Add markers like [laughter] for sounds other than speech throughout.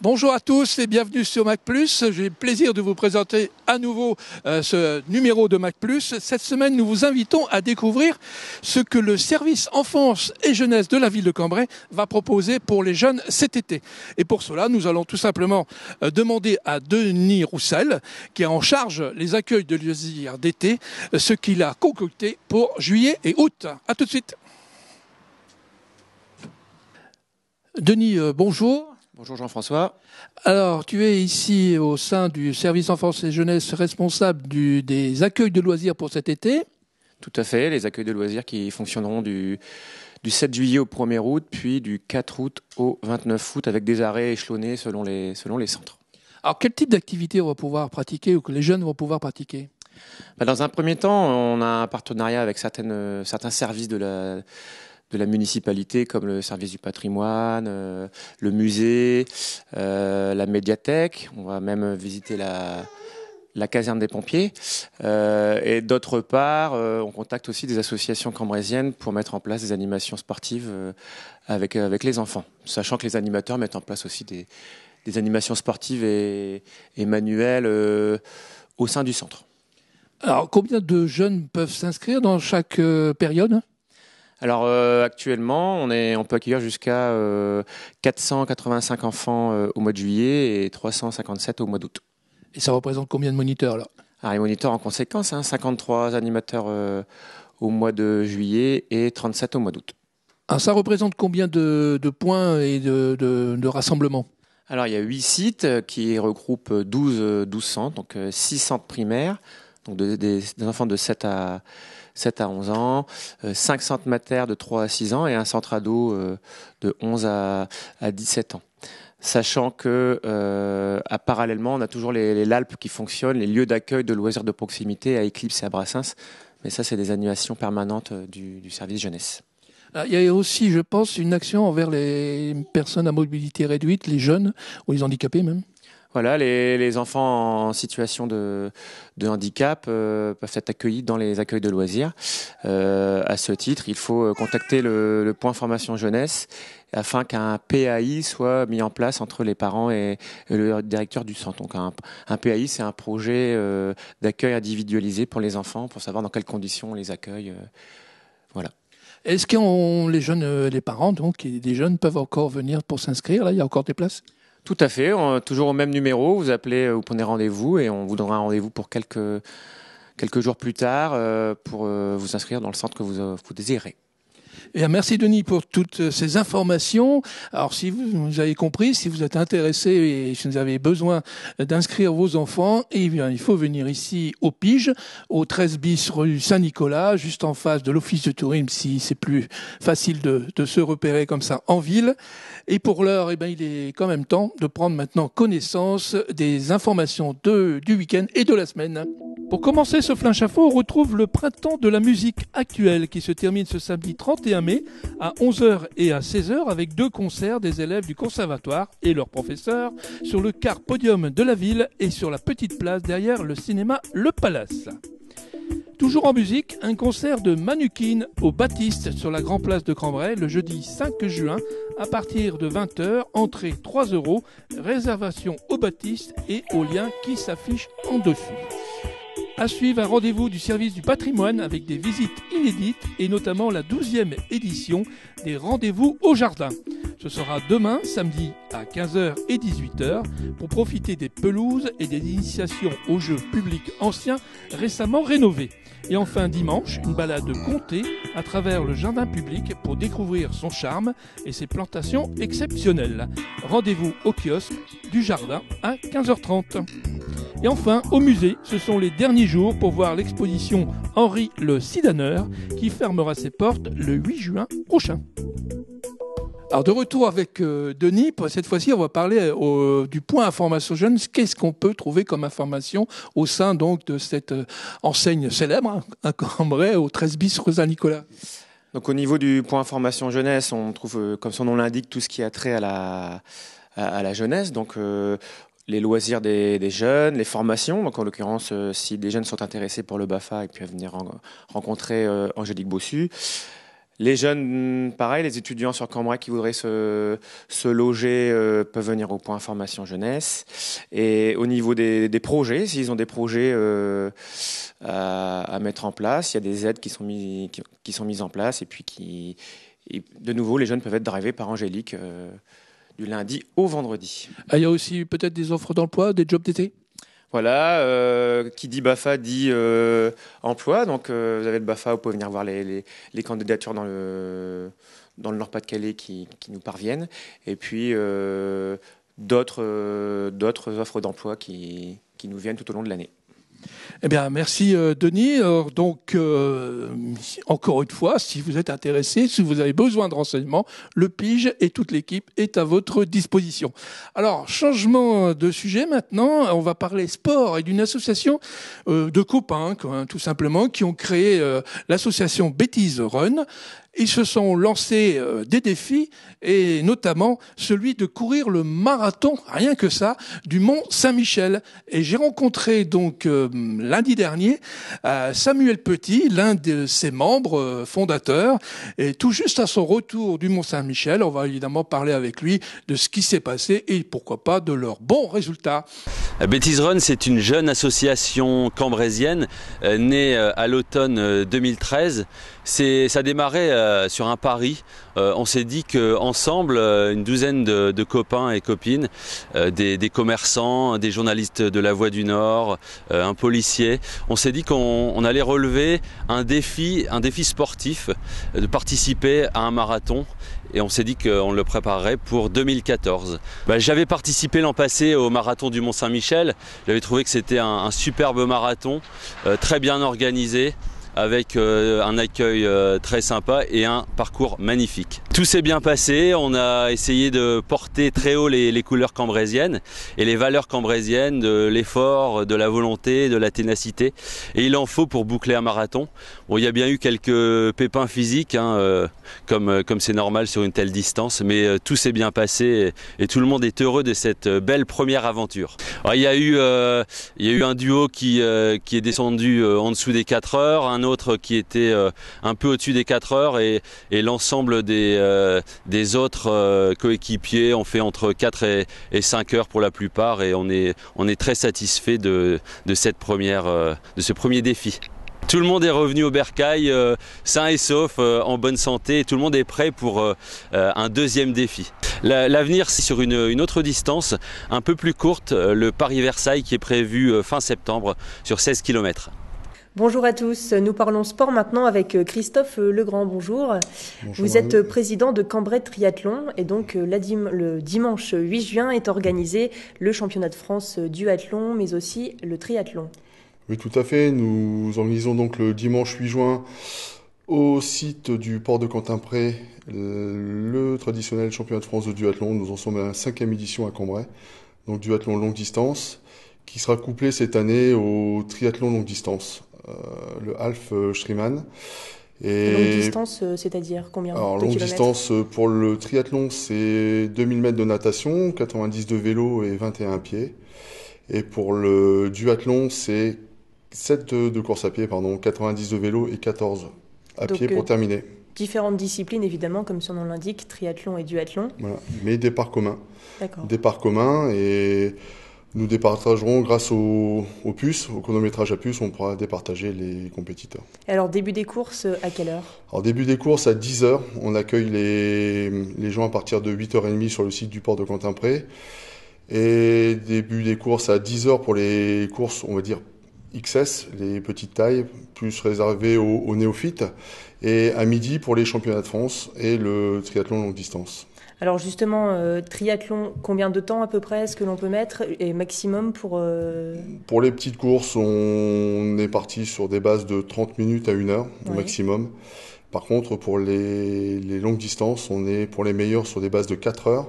Bonjour à tous et bienvenue sur Mac Plus. J'ai le plaisir de vous présenter à nouveau euh, ce numéro de Mac Plus. Cette semaine, nous vous invitons à découvrir ce que le service enfance et jeunesse de la ville de Cambrai va proposer pour les jeunes cet été. Et pour cela, nous allons tout simplement euh, demander à Denis Roussel, qui est en charge les accueils de loisirs d'été, euh, ce qu'il a concocté pour juillet et août. À tout de suite. Denis, bonjour. Bonjour Jean-François. Alors, tu es ici au sein du service enfance et jeunesse responsable des accueils de loisirs pour cet été. Tout à fait, les accueils de loisirs qui fonctionneront du, 7 juillet au 1er août, puis du 4 août au 29 août, avec des arrêts échelonnés selon les, selon les centres. Alors, quel type d'activité on va pouvoir pratiquer ou que les jeunes vont pouvoir pratiquer bah, Dans un premier temps, on a un partenariat avec certains services de la de la municipalité comme le service du patrimoine, euh, le musée, euh, la médiathèque. On va même visiter la, la caserne des pompiers. Euh, et d'autre part, on contacte aussi des associations cambrésiennes pour mettre en place des animations sportives avec, avec les enfants, sachant que les animateurs mettent en place aussi des, animations sportives et, et manuelles au sein du centre. Alors, combien de jeunes peuvent s'inscrire dans chaque période alors euh, actuellement, on, peut accueillir jusqu'à 485 euh, enfants euh, au mois de juillet et 357 au mois d'août. Et ça représente combien de moniteurs là les moniteurs en conséquence, 53 hein, animateurs au mois de juillet et 37 au mois d'août. Ah, ça représente combien de, points et de, rassemblements Alors il y a 8 sites qui regroupent 12, centres, donc 6 centres primaires, donc des, des enfants de 7 à 7 à 11 ans, 5 euh, centres mater de 3 à 6 ans et un centre ado euh, de 11 à, 17 ans sachant que euh, à parallèlement, on a toujours les, LALP qui fonctionnent, les lieux d'accueil de loisirs de proximité à Eclipse et à Brassens. Mais ça, c'est des annulations permanentes du, du service jeunesse. Il y a aussi, je pense, une action envers les personnes à mobilité réduite, les jeunes ou les handicapés même. Voilà, les, enfants en situation de, handicap euh, peuvent être accueillis dans les accueils de loisirs. Euh, à ce titre, il faut euh, contacter le, point formation jeunesse afin qu'un PAI soit mis en place entre les parents et, le directeur du centre. un, PAI, c'est un projet d'accueil individualisé pour les enfants, pour savoir dans quelles conditions on les accueille. voilà. Est-ce que les jeunes, les parents, donc, les jeunes peuvent encore venir pour s'inscrire Là, il y a encore des places tout à fait. toujours au même numéro. Vous appelez, euh, vous prenez rendez-vous et on vous donnera un rendez-vous pour quelques, quelques jours plus tard euh, pour euh, vous inscrire dans le centre que vous désirez. Eh merci Denis pour toutes ces informations. Alors si vous, avez compris, si vous êtes intéressé et si vous avez besoin d'inscrire vos enfants, eh bien, il faut venir ici au Pige, au 13 bis rue Saint-Nicolas, juste en face de l'office de tourisme, si c'est plus facile de, se repérer comme ça en ville. Et pour l'heure, eh il est quand même temps de prendre maintenant connaissance des informations de, du week-end et de la semaine. Pour commencer ce flinchafo, on retrouve le printemps de la musique actuelle qui se termine ce samedi 31 mai à 11h et à 16h avec deux concerts des élèves du conservatoire et leurs professeurs sur le quart podium de la ville et sur la petite place derrière le cinéma Le Palace. Toujours en musique, un concert de manukine au Baptiste sur la Grand Place de Cambrai le jeudi 5 juin à partir de 20h, entrée 3 euros, réservation au Baptiste et au lien qui s'affiche en dessous. À suivre un rendez-vous du service du patrimoine avec des visites inédites et notamment la 12e édition des rendez-vous au jardin. Ce sera demain, samedi à 15h et 18h pour profiter des pelouses et des initiations aux jeux publics anciens récemment rénovés. Et enfin dimanche, une balade comptée à travers le jardin public pour découvrir son charme et ses plantations exceptionnelles. Rendez-vous au kiosque du jardin à 15h30. Et enfin, au musée, ce sont les derniers jours pour voir l'exposition Henri le Sidaneur qui fermera ses portes le 8 juin prochain. Alors de retour avec euh, Denis, cette fois-ci on va parler euh, du point information jeunesse. Qu'est-ce qu'on peut trouver comme information au sein donc de cette euh, enseigne célèbre un hein, Cambrai [laughs] au 13 bis Rosa nicolas Donc au niveau du point information jeunesse, on trouve comme son nom l'indique tout ce qui a trait à la à, la jeunesse. Donc, les loisirs des, jeunes, les formations. Donc, en l'occurrence, euh, si des jeunes sont intéressés pour le BAFA, puis peuvent venir rencontrer euh, Angélique Bossu. Les jeunes, hmm, pareil, les étudiants sur Cambrai qui voudraient se, loger euh, peuvent venir au point formation jeunesse. Et au niveau des, projets, s'ils ont des projets à, mettre en place, il y a des aides qui sont, qui, sont mises en place. Et puis, qui, de nouveau, les jeunes peuvent être drivés par Angélique du lundi au vendredi. Ah, il y a aussi peut-être des offres d'emploi, des jobs d'été voilà, euh, qui dit BAFA dit euh, emploi. Donc euh, vous avez le BAFA, vous pouvez venir voir les, candidatures dans le, dans le Nord-Pas-de-Calais qui, nous parviennent. Et puis d'autres offres d'emploi qui nous viennent tout au long de l'année. Eh bien, merci euh, Denis. donc, euh, encore une fois, si vous êtes intéressé, si vous avez besoin de renseignements, le Pige et toute l'équipe est à votre disposition. Alors, changement de sujet maintenant, on va parler sport et d'une association euh, de copains, hein, tout simplement, qui ont créé l'association Bêtise Run ils se sont lancés euh, des défis, et notamment celui de courir le marathon, rien que ça, du Mont Saint-Michel. Et j'ai rencontré donc euh, lundi dernier euh, Samuel Petit, l'un de ses membres fondateurs, et tout juste à son retour du Mont Saint-Michel, on va évidemment parler avec lui de ce qui s'est passé et pourquoi pas de leurs bons résultats. Bêtise Run, c'est une jeune association cambrésienne euh, née euh, à l'automne 2013. Euh, ça ça démarré sur un pari. on s'est dit qu'ensemble, une douzaine de, copains et copines, des, commerçants, des journalistes de la Voix du Nord, un policier, on s'est dit qu'on allait relever un défi, un défi sportif, de participer à un marathon et on s'est dit qu'on le préparerait pour 2014. Bah, j'avais participé l'an passé au marathon du Mont-Saint-Michel, j'avais trouvé que c'était un, superbe marathon, euh, très bien organisé, avec euh, un accueil euh, très sympa et un parcours magnifique. Tout s'est bien passé, on a essayé de porter très haut les, couleurs cambrésiennes et les valeurs cambrésiennes de l'effort, de la volonté, de la ténacité. Et il en faut pour boucler un marathon. Bon, il y a bien eu quelques pépins physiques, hein, euh, comme c'est normal sur une telle distance, mais tout s'est bien passé et, tout le monde est heureux de cette belle première aventure. il y a eu un duo qui qui est descendu en dessous des 4 heures, qui était euh, un peu au-dessus des 4 heures et, l'ensemble des, euh, autres euh, coéquipiers ont fait entre 4 et, 5 heures pour la plupart et on est, très satisfait de, cette première, de ce premier défi. Tout le monde est revenu au bercail, sain et sauf, en bonne santé, tout le monde est prêt pour un deuxième défi. L'avenir, c'est sur une, autre distance, un peu plus courte, le Paris-Versailles qui est prévu fin septembre sur 16 km. Bonjour à tous. Nous parlons sport maintenant avec euh, Christophe euh, Legrand. Bonjour. vous êtes euh, président de Cambrai Triathlon et donc le dimanche 8 juin est organisé le championnat de France duathlon mais aussi le triathlon. Oui, tout à fait. Nous organisons donc le dimanche 8 juin au site du port de quentin le traditionnel championnat de France de duathlon. Nous en sommes à la cinquième édition à Cambrai. Donc duathlon longue distance qui sera couplé cette année au triathlon longue distance. Euh, le Alf euh, Schriman. Et longue distance, euh, c'est-à-dire combien Alors, longue distance, pour le triathlon, c'est 2000 mètres de natation, 90 de vélo et 21 pieds. Et pour le duathlon, c'est 7 de, course à pied, pardon, 90 de vélo et 14 à pied pour terminer. Différentes disciplines, évidemment, comme son nom l'indique, triathlon et duathlon. Voilà, mais départ commun. D'accord. Départ commun et... Nous départagerons grâce aux, puce, au chronométrage à puces, on pourra départager les compétiteurs. Euh, alors début des courses à quelle heure Alors début des courses à 10h, on accueille les, gens à partir de 8h30 sur le site du port de Quentin-Pré. Et début des courses à 10h pour les courses, on va dire XS, les petites tailles, plus réservées aux, aux néophytes. Et à midi pour les championnats de France et le triathlon longue distance. Alors justement, euh, triathlon, combien de temps à peu près est-ce que l'on peut mettre et maximum pour... Euh, pour les petites courses, on est parti sur des bases de 30 minutes à 1 heure au maximum. Par contre, pour les, longues distances, on est pour les meilleurs sur des bases de 4 heures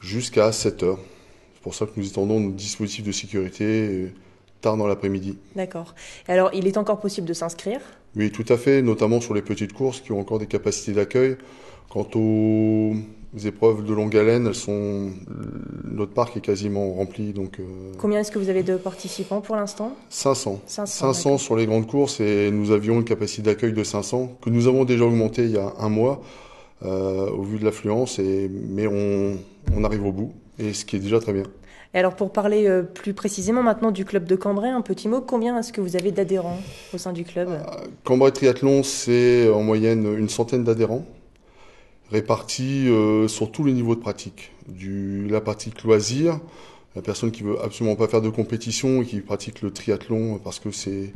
jusqu'à 7 heures. C'est pour ça que nous étendons nos dispositifs de sécurité euh, tard dans l'après-midi. D'accord. Alors, il est encore possible de s'inscrire Oui, tout à fait, notamment sur les petites courses qui ont encore des capacités d'accueil. Quant au les épreuves de longue haleine, elles sont notre parc est quasiment rempli. Donc euh, combien est-ce que vous avez de participants pour l'instant 500. 500. sur les grandes courses et nous avions une capacité d'accueil de 500 que nous avons déjà augmenté il y a un mois euh, au vu de l'affluence et mais on, arrive au bout et ce qui est déjà très bien. alors pour parler euh, plus précisément maintenant du club de Cambrai, un petit mot, combien est-ce que vous avez d'adhérents au sein du club Cambrai Triathlon, c'est en moyenne une centaine d'adhérents répartis euh, sur tous les niveaux de pratique. Du, la pratique loisir, la personne qui veut absolument pas faire de compétition et qui pratique le triathlon parce que c'est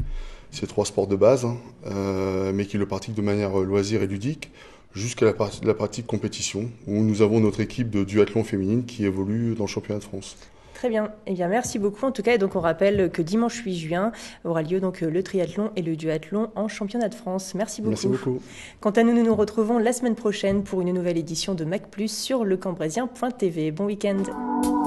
ces trois sports de base, hein, euh, mais qui le pratique de manière euh, loisir et ludique, jusqu'à la, pratique compétition, où nous avons notre équipe de duathlon féminine qui évolue dans le championnat de France. Très bien. Eh bien, merci beaucoup. En tout cas, donc on rappelle que dimanche 8 juin aura lieu donc euh, le triathlon et le duathlon en championnat de France. Merci beaucoup. Merci beaucoup. Quant à nous, nous nous retrouvons la semaine prochaine pour une nouvelle édition de Mac Plus sur lecambrésien.tv. Bon week-end.